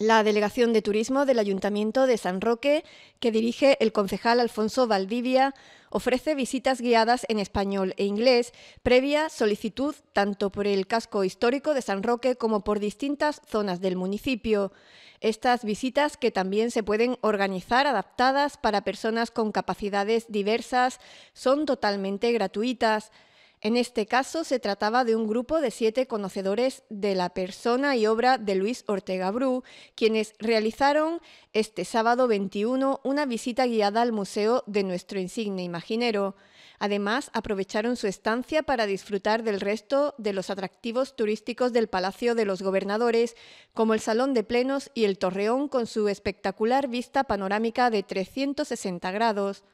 la Delegación de Turismo del Ayuntamiento de San Roque, que dirige el concejal Alfonso Valdivia, ofrece visitas guiadas en español e inglés, previa solicitud tanto por el casco histórico de San Roque como por distintas zonas del municipio. Estas visitas, que también se pueden organizar adaptadas para personas con capacidades diversas, son totalmente gratuitas. En este caso se trataba de un grupo de siete conocedores de la persona y obra de Luis Ortega Bru, quienes realizaron este sábado 21 una visita guiada al museo de nuestro insigne imaginero. Además, aprovecharon su estancia para disfrutar del resto de los atractivos turísticos del Palacio de los Gobernadores, como el Salón de Plenos y el Torreón con su espectacular vista panorámica de 360 grados.